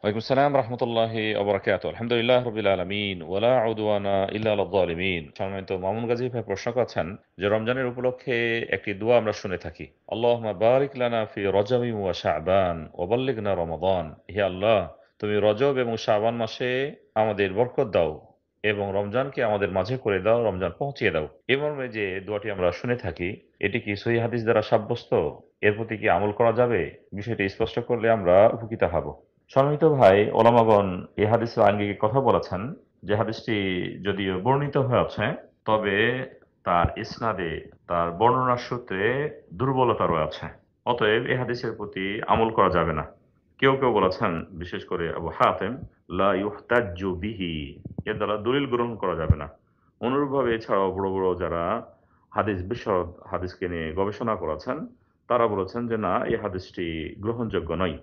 ওয়ালাইকুম আসসালাম রহমতুল্লাহ অবরাকাত আলহামদুলিল্লাহ রবিল আলমিন ওলা উদওয়ানা ইল্লা আলাদ্দালিমিন সম্মানিত মামুন গাজী ভাই প্রশ্ন করছেন যে রমজানের উপলক্ষে একটি দোয়া আমরা শুনে থাকি আল্লাহ বারিক লানা ফি রজমি ওয়া শাবান না রমদান হে আল্লাহ তুমি রজব এবং শাবান মাসে আমাদের বরকত দাও এবং রমজানকে আমাদের মাঝে করে দাও রমজান পৌঁছিয়ে দাও এ যে দোয়াটি আমরা শুনে থাকি এটি কি সহি হাদিস দ্বারা সাব্যস্ত এর প্রতি কি আমল করা যাবে বিষয়টি স্পষ্ট করলে আমরা উপকৃত হব সম্মিত ভাই ওলামাগণ এ হাদিসের আঙ্গিকে কথা বলেছেন যে হাদিসটি যদিও বর্ণিত হয়েছে তবে তার ইসনাদে তার বর্ণনার সূত্রে দুর্বলতা রয়েছে অতএব এ হাদিসের প্রতি আমল করা যাবে না কেউ কেউ বলেছেন বিশেষ করে আবু হাতেম লা বিহি এর দ্বারা দলিল গ্রহণ করা যাবে না অনুরূপভাবে এছাড়াও বড় বড় যারা হাদিস বিশদ হাদিসকে নিয়ে গবেষণা করেছেন তারা বলেছেন যে না এই হাদিসটি গ্রহণযোগ্য নয়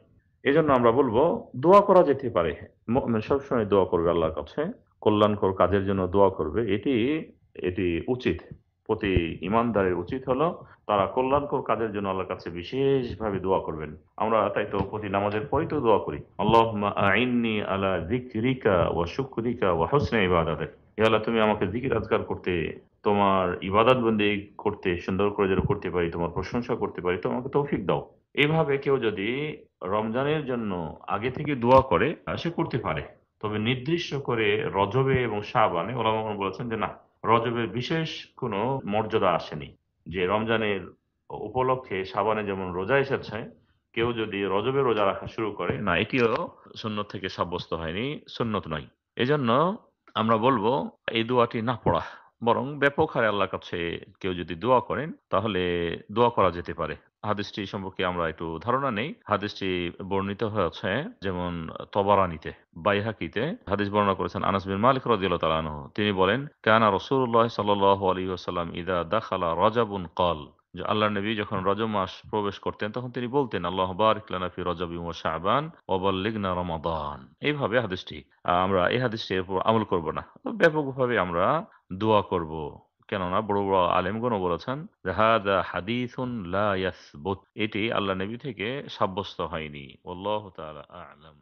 এই জন্য আমরা বলবো দোয়া করা যেতে পারে মানে সবসময় দোয়া করবে আল্লাহর কাছে কল্যাণকর কাজের জন্য দোয়া করবে এটি এটি উচিত প্রতি ইমানদারের উচিত হলো তারা কল্যাণকর কাজের জন্য আল্লাহর কাছে বিশেষভাবে দোয়া করবেন আমরা তাই তো প্রতি নামাজের পরেই তো দোয়া করি আল্লাহ আইননি আলা রিকা ও শুক্রিকা ও হোসনে ইবাদাতের আল্লাহ তুমি আমাকে জিকির আজগার করতে তোমার ইবাদত বন্দি করতে সুন্দর করে যেন করতে পারি তোমার প্রশংসা করতে পারি তোমাকে তৌফিক দাও এভাবে কেউ যদি রমজানের জন্য আগে থেকে দোয়া করে সে করতে পারে তবে নির্দিষ্ট করে রজবে এবং শাহবানে ওলামা বলেছেন যে না রজবের বিশেষ কোনো মর্যাদা আসেনি যে রমজানের উপলক্ষে সাবানে যেমন রোজা এসেছে কেউ যদি রজবে রোজা রাখা শুরু করে না এটিও সুন্নত থেকে সাব্যস্ত হয়নি সুন্নত নয় এজন্য আমরা বলবো এই দোয়াটি না পড়া বরং ব্যাপক হারে আল্লাহর কাছে কেউ যদি দোয়া করেন তাহলে দোয়া করা যেতে পারে হাদিসটি সম্পর্কে আমরা একটু ধারণা নেই হাদিসটি বর্ণিত হয়েছে যেমন তবারানিতে বাইহাকিতে হাদিস বর্ণনা করেছেন আনাস বিন মালিক রাদিয়াল্লাহু তাআলা তিনি বলেন কানা রাসূলুল্লাহ সাল্লাল্লাহু আলাইহি ওয়াসাল্লাম ইদা দাখালা রাজাবুন ক্বাল যে আল্লাহ নবী যখন রজব মাস প্রবেশ করতেন তখন তিনি বলতেন আল্লাহ লানা ফি ওয়া শাবান শাহবান বাল্লিগনা রমাদান এইভাবে হাদিসটি আমরা এই হাদিসটির উপর আমল করব না ব্যাপকভাবে আমরা দোয়া করব কেননা বড় বড় আলেমগণ বলেছেন হাদা হাদিসুন লা ইয়াসবুত এটি আল্লাহ নবী থেকে সাব্যস্ত হয়নি আল্লাহ তাআলা আলাম